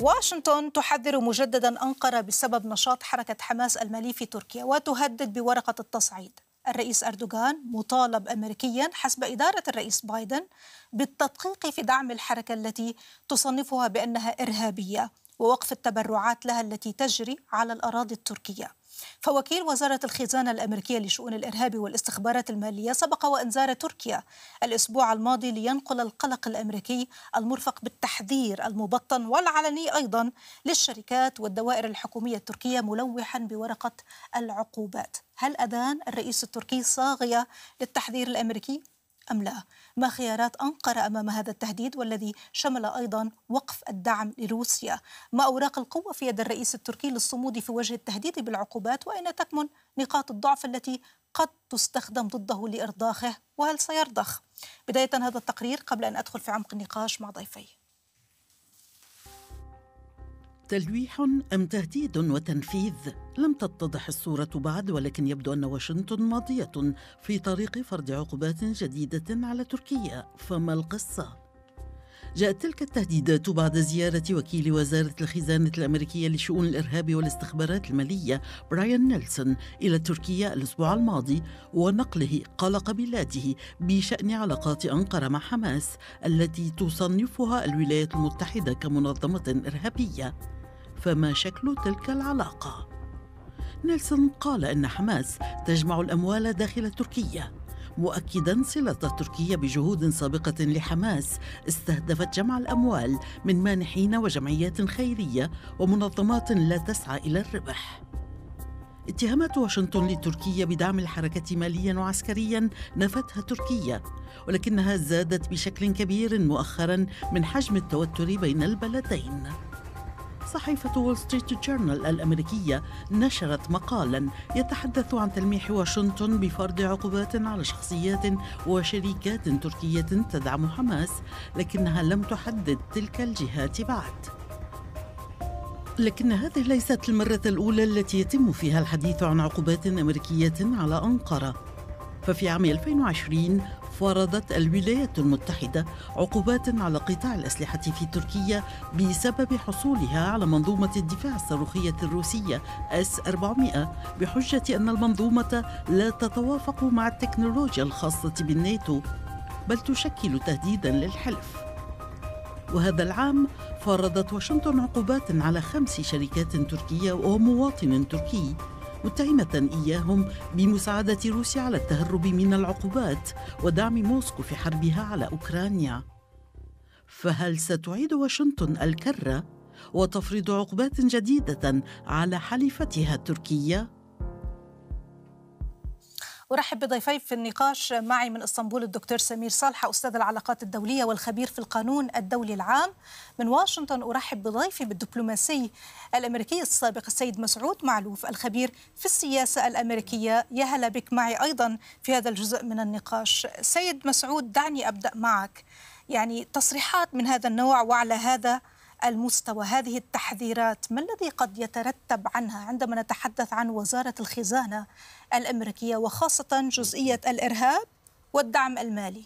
واشنطن تحذر مجددا أنقرة بسبب نشاط حركة حماس المالي في تركيا وتهدد بورقة التصعيد الرئيس أردوغان مطالب أمريكيا حسب إدارة الرئيس بايدن بالتدقيق في دعم الحركة التي تصنفها بأنها إرهابية ووقف التبرعات لها التي تجري على الأراضي التركية فوكيل وزارة الخزانة الأمريكية لشؤون الإرهاب والاستخبارات المالية سبق وأن زار تركيا الأسبوع الماضي لينقل القلق الأمريكي المرفق بالتحذير المبطن والعلني أيضا للشركات والدوائر الحكومية التركية ملوحا بورقة العقوبات هل أذان الرئيس التركي صاغية للتحذير الأمريكي؟ أم لا ما خيارات أنقرة أمام هذا التهديد والذي شمل أيضا وقف الدعم لروسيا ما أوراق القوة في يد الرئيس التركي للصمود في وجه التهديد بالعقوبات وأين تكمن نقاط الضعف التي قد تستخدم ضده لإرضاخه وهل سيرضخ بداية هذا التقرير قبل أن أدخل في عمق النقاش مع ضيفي تلويح أم تهديد وتنفيذ؟ لم تتضح الصورة بعد ولكن يبدو أن واشنطن ماضية في طريق فرض عقوبات جديدة على تركيا فما القصة؟ جاءت تلك التهديدات بعد زيارة وكيل وزارة الخزانة الأمريكية لشؤون الإرهاب والاستخبارات المالية برايان نيلسون إلى تركيا الأسبوع الماضي ونقله قلق بلاده بشأن علاقات أنقرة مع حماس التي تصنفها الولايات المتحدة كمنظمة إرهابية فما شكل تلك العلاقه نيلسون قال ان حماس تجمع الاموال داخل تركيا مؤكدا صله تركيا بجهود سابقه لحماس استهدفت جمع الاموال من مانحين وجمعيات خيريه ومنظمات لا تسعى الى الربح اتهامات واشنطن لتركيا بدعم الحركة ماليا وعسكريا نفتها تركيا ولكنها زادت بشكل كبير مؤخرا من حجم التوتر بين البلدين صحيفة وول ستريت جورنال الأمريكية نشرت مقالا يتحدث عن تلميح واشنطن بفرض عقوبات على شخصيات وشركات تركية تدعم حماس لكنها لم تحدد تلك الجهات بعد لكن هذه ليست المرة الأولى التي يتم فيها الحديث عن عقوبات أمريكية على أنقرة ففي عام 2020 فرضت الولايات المتحدة عقوبات على قطاع الأسلحة في تركيا بسبب حصولها على منظومة الدفاع الصاروخية الروسية اس 400 بحجة أن المنظومة لا تتوافق مع التكنولوجيا الخاصة بالناتو بل تشكل تهديدا للحلف. وهذا العام فرضت واشنطن عقوبات على خمس شركات تركية ومواطن تركي متهمة إياهم بمساعدة روسيا على التهرب من العقوبات ودعم موسكو في حربها على أوكرانيا فهل ستعيد واشنطن الكرة وتفرض عقوبات جديدة على حليفتها التركيه ارحب بضيفي في النقاش معي من اسطنبول الدكتور سمير صالحه استاذ العلاقات الدوليه والخبير في القانون الدولي العام من واشنطن ارحب بضيفي بالدبلوماسي الامريكي السابق السيد مسعود معلوف الخبير في السياسه الامريكيه يا هلا بك معي ايضا في هذا الجزء من النقاش سيد مسعود دعني ابدا معك يعني تصريحات من هذا النوع وعلى هذا المستوى هذه التحذيرات ما الذي قد يترتب عنها عندما نتحدث عن وزارة الخزانة الأمريكية وخاصة جزئية الإرهاب والدعم المالي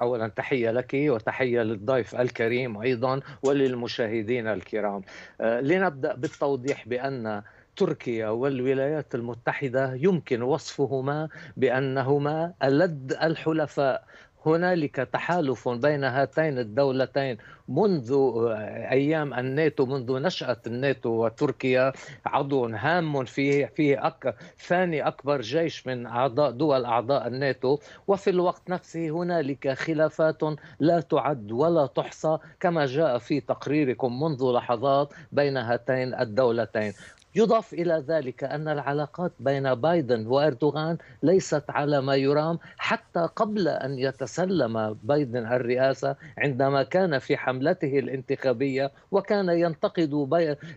اولا تحيه لك وتحيه للضيف الكريم ايضا وللمشاهدين الكرام آه، لنبدا بالتوضيح بان تركيا والولايات المتحده يمكن وصفهما بانهما الد الحلفاء هنالك تحالف بين هاتين الدولتين منذ ايام الناتو منذ نشاه الناتو وتركيا عضو هام فيه فيه أك... ثاني اكبر جيش من اعضاء دول اعضاء الناتو وفي الوقت نفسه هنالك خلافات لا تعد ولا تحصى كما جاء في تقريركم منذ لحظات بين هاتين الدولتين يضاف إلى ذلك أن العلاقات بين بايدن وأردوغان ليست على ما يرام حتى قبل أن يتسلم بايدن الرئاسة عندما كان في حملته الانتخابية وكان ينتقد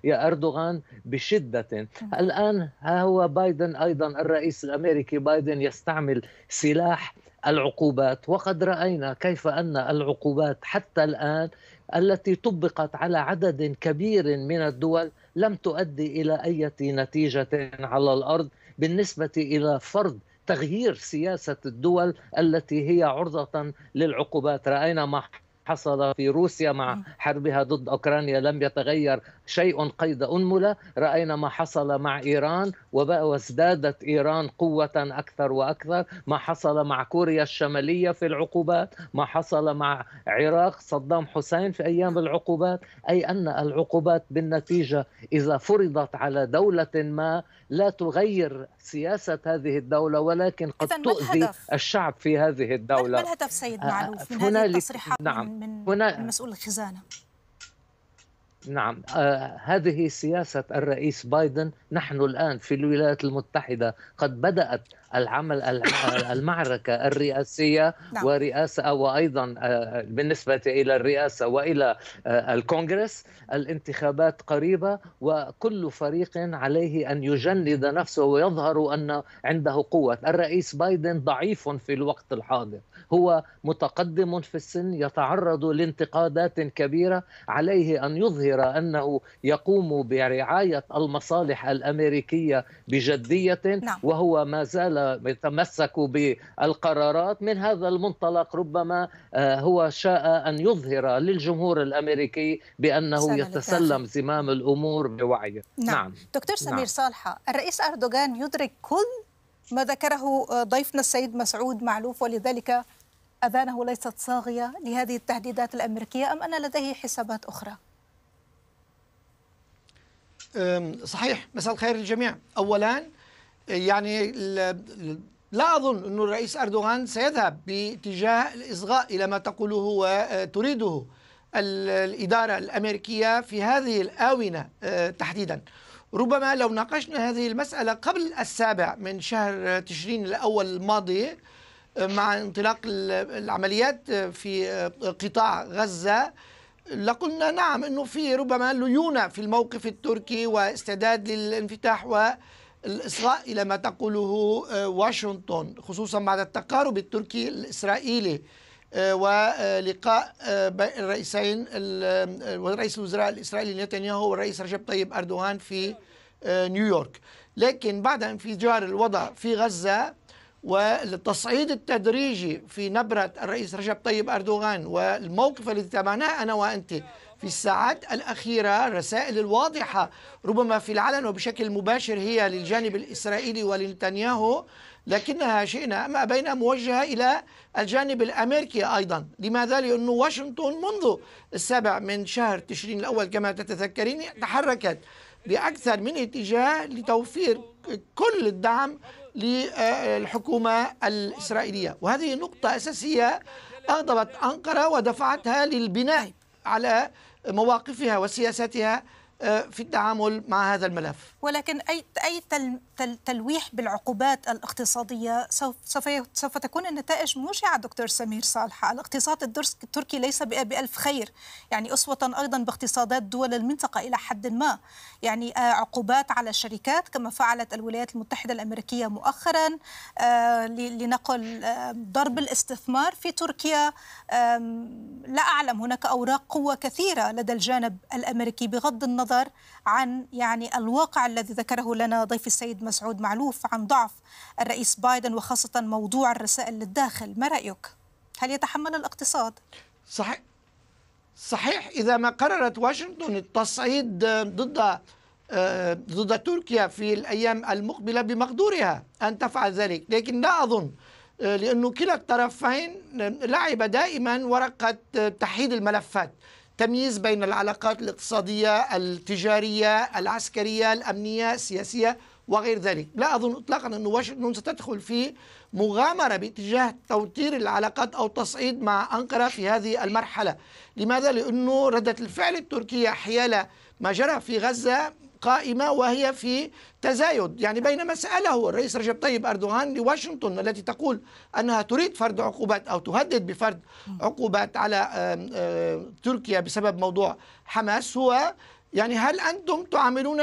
أردوغان بشدة الآن ها هو بايدن أيضا الرئيس الأمريكي بايدن يستعمل سلاح العقوبات وقد راينا كيف ان العقوبات حتى الان التي طبقت على عدد كبير من الدول لم تؤدي الى اي نتيجه على الارض بالنسبه الى فرض تغيير سياسه الدول التي هي عرضه للعقوبات راينا ما حصل في روسيا مع آه. حربها ضد أوكرانيا لم يتغير شيء قيد أنملة رأينا ما حصل مع إيران وازدادت إيران قوة أكثر وأكثر ما حصل مع كوريا الشمالية في العقوبات ما حصل مع عراق صدام حسين في أيام العقوبات أي أن العقوبات بالنتيجة إذا فرضت على دولة ما لا تغير سياسة هذه الدولة ولكن قد تؤذي الشعب في هذه الدولة ما الهدف سيد آه، معلوف من هذه التصريحات نعم من هنا مسؤول الخزانه نعم آه هذه سياسة الرئيس بايدن نحن الآن في الولايات المتحدة قد بدأت العمل المعركة الرئاسية نعم. ورئاسة وأيضا آه بالنسبة إلى الرئاسة وإلى آه الكونغرس الانتخابات قريبة وكل فريق عليه أن يجند نفسه ويظهر أن عنده قوة الرئيس بايدن ضعيف في الوقت الحاضر هو متقدم في السن يتعرض لانتقادات كبيره عليه ان يظهر انه يقوم برعايه المصالح الامريكيه بجديه نعم. وهو ما زال يتمسك بالقرارات من هذا المنطلق ربما آه، هو شاء ان يظهر للجمهور الامريكي بانه يتسلم زمام الامور بوعيه نعم, نعم. دكتور سمير نعم. صالحه الرئيس اردوغان يدرك كل ما ذكره ضيفنا السيد مسعود معلوف ولذلك أذانه ليست صاغية لهذه التهديدات الأمريكية أم أن لديه حسابات أخرى؟ صحيح مساء الخير للجميع أولا يعني لا أظن أن الرئيس أردوغان سيذهب باتجاه الإصغاء إلى ما تقوله وتريده الإدارة الأمريكية في هذه الآونة تحديدا ربما لو ناقشنا هذه المسألة قبل السابع من شهر تشرين الأول الماضي مع انطلاق العمليات في قطاع غزة لقلنا نعم أنه في ربما ليونة في الموقف التركي واستعداد للانفتاح والإصغاء إلى ما تقوله آه، واشنطن خصوصا بعد التقارب التركي الإسرائيلي آه، ولقاء آه، الرئيسين رئيس الوزراء الإسرائيلي نتنياهو والرئيس رجب طيب أردوغان في نيويورك لكن بعد انفجار الوضع في غزة والتصعيد التدريجي في نبرة الرئيس رجب طيب أردوغان والموقف الذي تابعناه أنا وأنت في الساعات الأخيرة الرسائل الواضحة ربما في العلن وبشكل مباشر هي للجانب الإسرائيلي ولنتنياهو لكنها شئنا أما بين موجهة إلى الجانب الأمريكي أيضا لماذا؟ لأن واشنطن منذ السابع من شهر تشرين الأول كما تتذكرين تحركت بأكثر من اتجاه لتوفير كل الدعم للحكومة الإسرائيلية وهذه نقطة أساسية أغضبت أنقرة ودفعتها للبناء على مواقفها وسياساتها آه، في التعامل مع هذا الملف ولكن اي اي تل تل تلويح بالعقوبات الاقتصاديه سوف سوف تكون النتائج موجعه دكتور سمير صالح الاقتصاد التركي ليس بألف خير يعني اسوه ايضا باقتصادات دول المنطقه الى حد ما يعني آه، عقوبات على الشركات كما فعلت الولايات المتحده الامريكيه مؤخرا آه، لنقل ضرب الاستثمار في تركيا لا اعلم هناك اوراق قوه كثيره لدى الجانب الامريكي بغض النظر النظر عن يعني الواقع الذي ذكره لنا ضيف السيد مسعود معلوف عن ضعف الرئيس بايدن وخاصة موضوع الرسائل للداخل ما رأيك؟ هل يتحمل الاقتصاد؟ صحيح صحيح إذا ما قررت واشنطن التصعيد ضد آه، ضد تركيا في الأيام المقبلة بمقدورها أن تفعل ذلك لكن لا أظن آه، لأنه كلا الطرفين آه، لعب دائما ورقة تحييد الملفات تمييز بين العلاقات الاقتصادية التجارية العسكرية الأمنية السياسية وغير ذلك لا أظن إطلاقا أن واشنطن ستدخل في مغامرة باتجاه توتير العلاقات أو تصعيد مع أنقرة في هذه المرحلة لماذا؟ لأنه ردة الفعل التركية حيال ما جرى في غزة قائمة وهي في تزايد يعني بينما سأله الرئيس رجب طيب أردوغان لواشنطن التي تقول أنها تريد فرض عقوبات أو تهدد بفرض عقوبات على تركيا بسبب موضوع حماس هو يعني هل أنتم تعاملون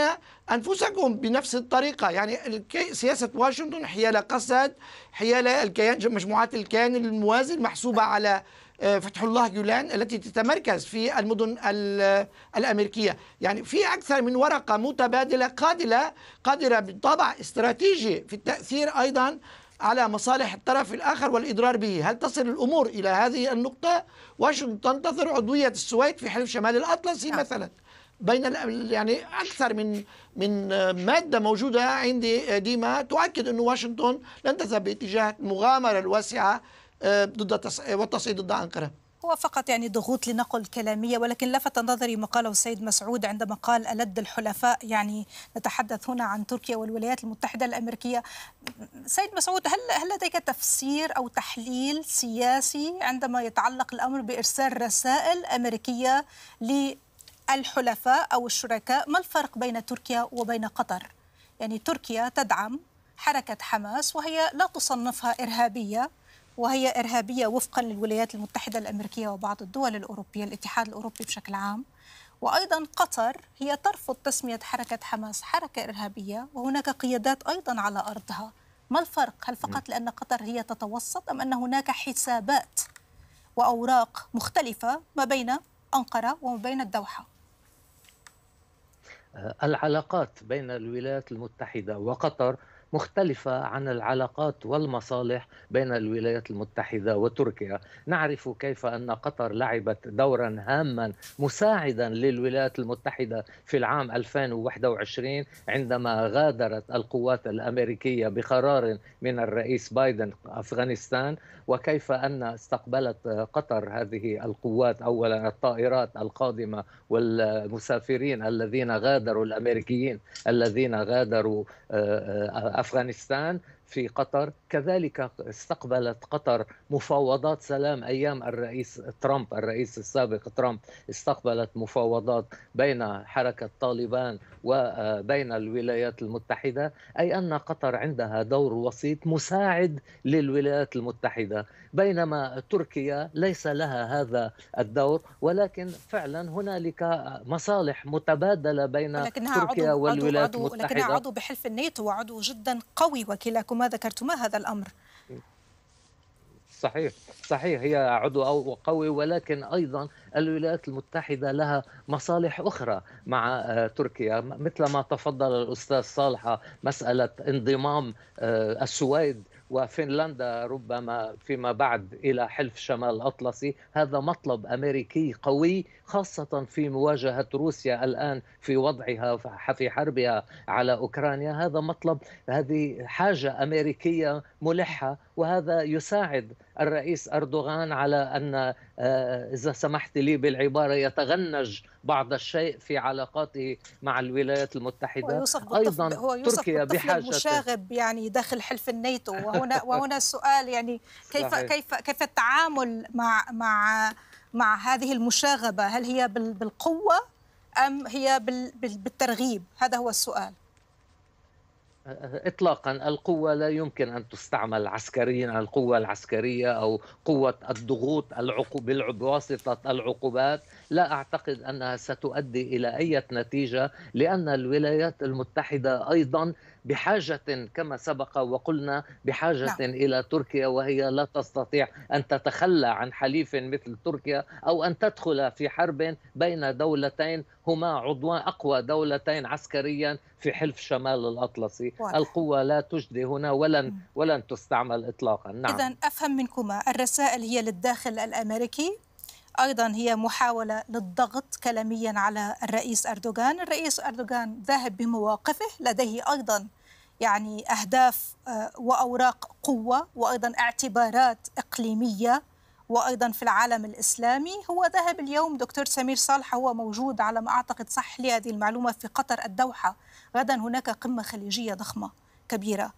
أنفسكم بنفس الطريقة يعني سياسة واشنطن حيال قسد حيال الكيان مجموعات الكيان الموازي المحسوبة على آه، فتح الله جولان التي تتمركز في المدن الأمريكية يعني في أكثر من ورقة متبادلة قادله قادرة بالطبع استراتيجي في التأثير أيضا على مصالح الطرف الآخر والإضرار به هل تصل الأمور إلى هذه النقطة واشنطن تنتظر عضوية السويد في حلف شمال الأطلسي نعم. مثلا بين يعني اكثر من من ماده موجوده عندي آه، ديما تؤكد انه واشنطن لن تذهب باتجاه المغامره الواسعه ضد والتصعيد ضد أنقرة هو فقط يعني ضغوط لنقل كلامية ولكن لفت نظري ما قاله السيد مسعود عندما قال ألد الحلفاء يعني نتحدث هنا عن تركيا والولايات المتحدة الأمريكية سيد مسعود هل, هل لديك تفسير أو تحليل سياسي عندما يتعلق الأمر بإرسال رسائل أمريكية للحلفاء أو الشركاء ما الفرق بين تركيا وبين قطر؟ يعني تركيا تدعم حركة حماس وهي لا تصنفها إرهابية وهي إرهابية وفقا للولايات المتحدة الأمريكية وبعض الدول الأوروبية الاتحاد الأوروبي بشكل عام وأيضا قطر هي ترفض تسمية حركة حماس حركة إرهابية وهناك قيادات أيضا على أرضها ما الفرق؟ هل فقط لأن قطر هي تتوسط أم أن هناك حسابات وأوراق مختلفة ما بين أنقرة وما بين الدوحة؟ آه، العلاقات بين الولايات المتحدة وقطر مختلفة عن العلاقات والمصالح بين الولايات المتحدة وتركيا نعرف كيف أن قطر لعبت دورا هاما مساعدا للولايات المتحدة في العام 2021 عندما غادرت القوات الأمريكية بقرار من الرئيس بايدن أفغانستان وكيف أن استقبلت قطر هذه القوات أولا الطائرات القادمة والمسافرين الذين غادروا الأمريكيين الذين غادروا آه، آه، Afghanistan في قطر كذلك استقبلت قطر مفاوضات سلام أيام الرئيس ترامب الرئيس السابق ترامب استقبلت مفاوضات بين حركة طالبان وبين آه، الولايات المتحدة أي أن قطر عندها دور وسيط مساعد للولايات المتحدة بينما تركيا ليس لها هذا الدور ولكن فعلا هنالك مصالح متبادلة بين تركيا عضو والولايات عضو المتحدة لكنها عضو بحلف الناتو وعضو جدا قوي وكلاكم كما ذكرتما هذا الأمر صحيح صحيح هي عضو قوي ولكن ايضا الولايات المتحده لها مصالح اخرى مع آه، تركيا مثل ما تفضل الاستاذ صالحه مساله انضمام آه، السويد وفنلندا ربما فيما بعد الى حلف شمال الاطلسي هذا مطلب امريكي قوي خاصه في مواجهه روسيا الان في وضعها في حربها على اوكرانيا هذا مطلب هذه حاجه امريكيه ملحه وهذا يساعد الرئيس أردوغان على أن آه، إذا سمحت لي بالعبارة يتغنج بعض الشيء في علاقاته مع الولايات المتحدة أيضا هو يوصف تركيا بحاجة مشاغب يعني داخل حلف الناتو وهنا وهنا السؤال يعني كيف صحيح. كيف كيف التعامل مع مع مع هذه المشاغبة هل هي بالقوة أم هي بالترغيب هذا هو السؤال اطلاقا القوه لا يمكن ان تستعمل عسكريا القوه العسكريه او قوه الضغوط العقوب بواسطه العقوبات لا اعتقد انها ستؤدي الى اي نتيجه لان الولايات المتحده ايضا بحاجة كما سبق وقلنا بحاجة لا. نعم. إلى تركيا وهي لا تستطيع أن تتخلى عن حليف مثل تركيا أو أن تدخل في حرب بين دولتين هما عضوان أقوى دولتين عسكريا في حلف شمال الأطلسي واضح. القوة لا تجدي هنا ولن, ولن تستعمل إطلاقا نعم. إذا أفهم منكما الرسائل هي للداخل الأمريكي ايضا هي محاوله للضغط كلاميا على الرئيس اردوغان، الرئيس اردوغان ذاهب بمواقفه، لديه ايضا يعني أهداف آه، وأوراق قوة وأيضا اعتبارات إقليمية وايضا في العالم الاسلامي هو ذهب اليوم دكتور سمير صالح هو موجود على ما اعتقد صح لي هذه المعلومه في قطر الدوحه غدا هناك قمه خليجيه ضخمه كبيره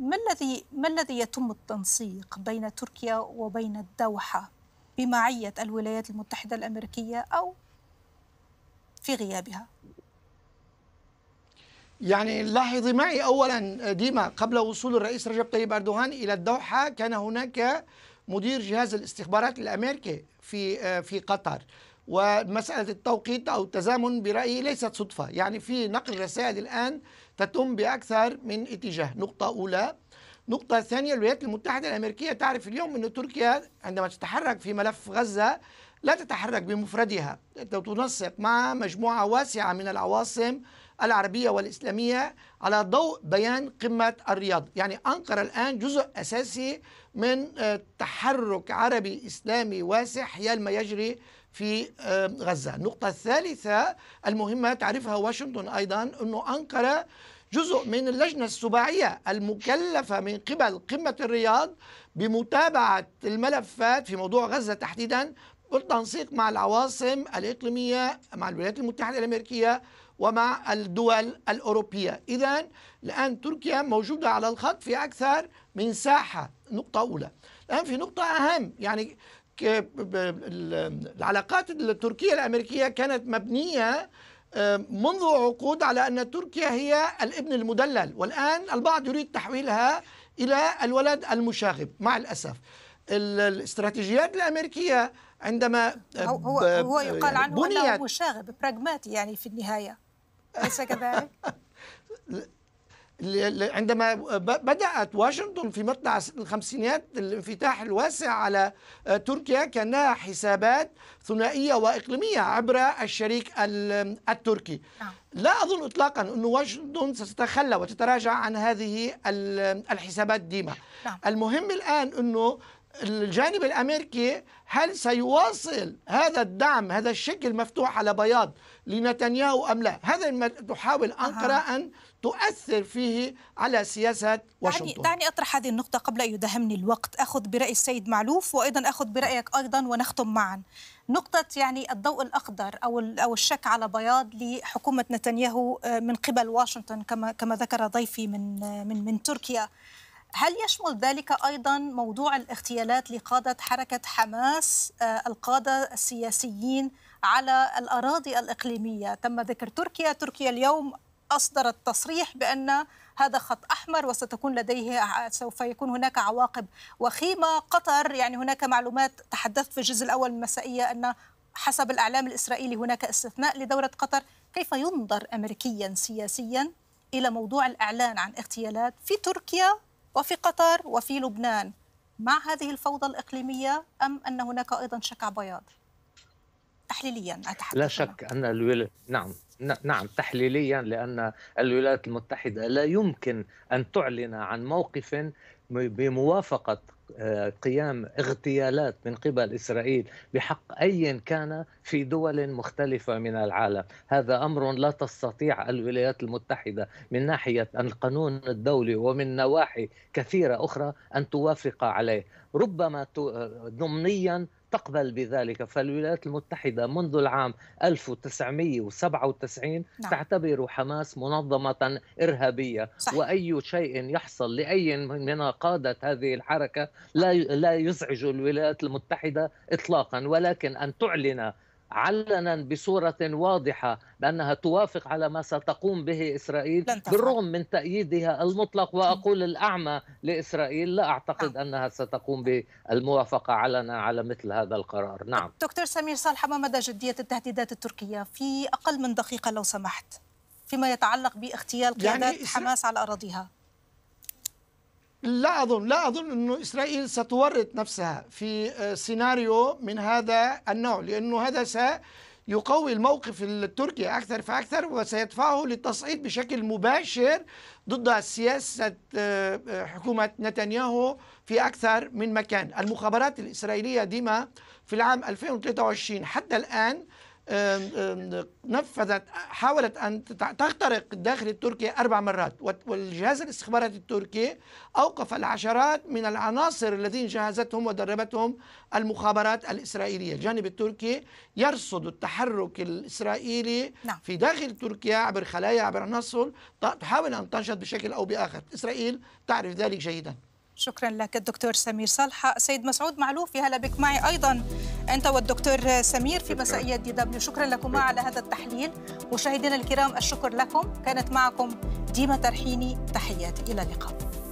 ما الذي ما الذي يتم التنسيق بين تركيا وبين الدوحه بمعيه الولايات المتحده الامريكيه او في غيابها يعني لاحظي معي أولا ديما قبل وصول الرئيس رجب طيب أردوغان إلى الدوحة كان هناك مدير جهاز الاستخبارات الأمريكي في في قطر ومسألة التوقيت أو التزامن برأيي ليست صدفة يعني في نقل رسائل الآن تتم بأكثر من اتجاه نقطة أولى نقطة ثانية الولايات المتحدة الأمريكية تعرف اليوم أن تركيا عندما تتحرك في ملف غزة لا تتحرك بمفردها تنسق مع مجموعة واسعة من العواصم العربية والإسلامية على ضوء بيان قمة الرياض يعني أنقرة الآن جزء أساسي من آه، تحرك عربي إسلامي واسع حيال ما يجري في آه، غزة النقطة الثالثة المهمة تعرفها واشنطن أيضا أنه أنقرة جزء من اللجنة السباعية المكلفة من قبل قمة الرياض بمتابعة الملفات في موضوع غزة تحديدا بالتنسيق مع العواصم الإقليمية مع الولايات المتحدة الأمريكية ومع الدول الأوروبية إذا الآن تركيا موجودة على الخط في أكثر من ساحة نقطة أولى الآن في نقطة أهم يعني العلاقات التركية الأمريكية كانت مبنية آه، منذ عقود على أن تركيا هي الابن المدلل والآن البعض يريد تحويلها إلى الولد المشاغب مع الأسف الاستراتيجيات الأمريكية عندما آه، هو, هو يقال عنه أنه مشاغب براغماتي يعني في النهاية أليس كذلك؟ عندما بدأت واشنطن في مطلع الخمسينيات الانفتاح الواسع على آه، تركيا كان لها حسابات ثنائية وإقليمية عبر الشريك التركي نعم. لا أظن إطلاقا أن واشنطن ستتخلى وتتراجع عن هذه الحسابات ديما نعم. المهم الآن أنه الجانب الامريكي هل سيواصل هذا الدعم هذا الشكل مفتوح على بياض لنتنياهو أم لا هذا ما تحاول أنقرة أن تؤثر فيه على سياسة واشنطن دعني أطرح هذه النقطة قبل أن يدهمني الوقت أخذ برأي السيد معلوف وأيضا أخذ برأيك أيضا ونختم معا نقطة يعني الضوء الأخضر أو أو الشك على بياض لحكومة نتنياهو آه، من قبل واشنطن كما كما ذكر ضيفي من آه، من من تركيا هل يشمل ذلك ايضا موضوع الاغتيالات لقاده حركه حماس آه، القاده السياسيين على الأراضي الإقليمية تم ذكر تركيا تركيا اليوم أصدرت تصريح بأن هذا خط أحمر وستكون لديه سوف يكون هناك عواقب وخيمة قطر يعني هناك معلومات تحدثت في الجزء الأول من المسائية أن حسب الإعلام الإسرائيلي هناك استثناء لدولة قطر كيف ينظر أمريكيا سياسيا إلى موضوع الإعلان عن اغتيالات في تركيا وفي قطر وفي لبنان مع هذه الفوضى الإقليمية أم أن هناك أيضا شكع بياض؟ تحليليا أتحدث لا شك أن الولايات نعم نعم تحليليا لأن الولايات المتحدة لا يمكن أن تعلن عن موقف بموافقة آه، قيام اغتيالات من قبل اسرائيل بحق ايا كان في دول مختلفه من العالم، هذا امر لا تستطيع الولايات المتحده من ناحيه القانون الدولي ومن نواحي كثيره اخرى ان توافق عليه، ربما ضمنيا تقبل بذلك فالولايات المتحدة منذ العام 1997 نعم. تعتبر حماس منظمة إرهابية صح. وأي شيء يحصل لأي من قادة هذه الحركة لا لا يزعج الولايات المتحدة إطلاقا ولكن أن تعلن علنا بصورة واضحة بأنها توافق على ما ستقوم به إسرائيل بالرغم من تأييدها المطلق وأقول الأعمى لإسرائيل لا أعتقد نعم. أنها ستقوم بالموافقة علنا على مثل هذا القرار نعم دكتور سمير صالح ما مدى جدية التهديدات التركية في أقل من دقيقة لو سمحت فيما يتعلق باغتيال يعني قيادات يعني حماس على أراضيها لا أظن لا أظن أنه إسرائيل ستورط نفسها في آه، سيناريو من هذا النوع لأنه هذا سيقوي الموقف التركي أكثر فأكثر وسيدفعه للتصعيد بشكل مباشر ضد سياسة آه، آه، حكومة نتنياهو في أكثر من مكان المخابرات الإسرائيلية ديما في العام 2023 حتى الآن نفذت حاولت أن تخترق الداخل التركي أربع مرات والجهاز الاستخباراتي التركي أوقف العشرات من العناصر الذين جهزتهم ودربتهم المخابرات الإسرائيلية الجانب التركي يرصد التحرك الإسرائيلي نعم. في داخل تركيا عبر خلايا عبر عناصر تحاول أن تنشط بشكل أو بآخر إسرائيل تعرف ذلك جيداً شكرا لك الدكتور سمير صالحه سيد مسعود معلوفي هلا بك معي ايضا انت والدكتور سمير في مسائيه دي دبليو شكرا لكما على هذا التحليل مشاهدينا الكرام الشكر لكم كانت معكم ديما ترحيني تحياتي الى اللقاء